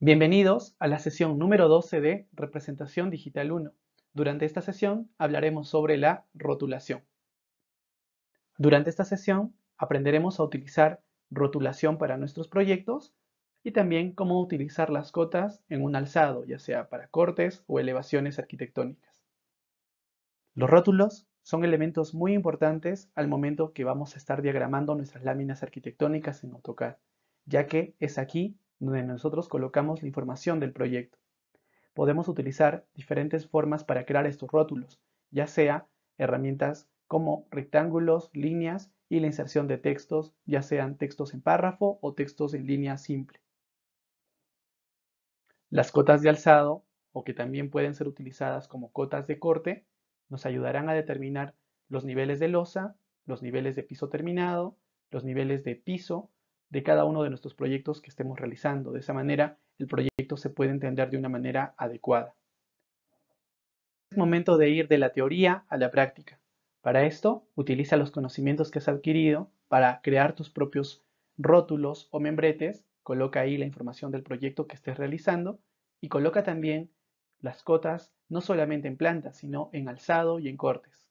Bienvenidos a la sesión número 12 de Representación Digital 1. Durante esta sesión hablaremos sobre la rotulación. Durante esta sesión aprenderemos a utilizar rotulación para nuestros proyectos y también cómo utilizar las cotas en un alzado, ya sea para cortes o elevaciones arquitectónicas. Los rótulos son elementos muy importantes al momento que vamos a estar diagramando nuestras láminas arquitectónicas en AutoCAD, ya que es aquí donde nosotros colocamos la información del proyecto. Podemos utilizar diferentes formas para crear estos rótulos, ya sea herramientas como rectángulos, líneas y la inserción de textos, ya sean textos en párrafo o textos en línea simple. Las cotas de alzado, o que también pueden ser utilizadas como cotas de corte, nos ayudarán a determinar los niveles de losa, los niveles de piso terminado, los niveles de piso de cada uno de nuestros proyectos que estemos realizando. De esa manera, el proyecto se puede entender de una manera adecuada. Es momento de ir de la teoría a la práctica. Para esto, utiliza los conocimientos que has adquirido para crear tus propios rótulos o membretes. Coloca ahí la información del proyecto que estés realizando y coloca también las cotas no solamente en plantas, sino en alzado y en cortes.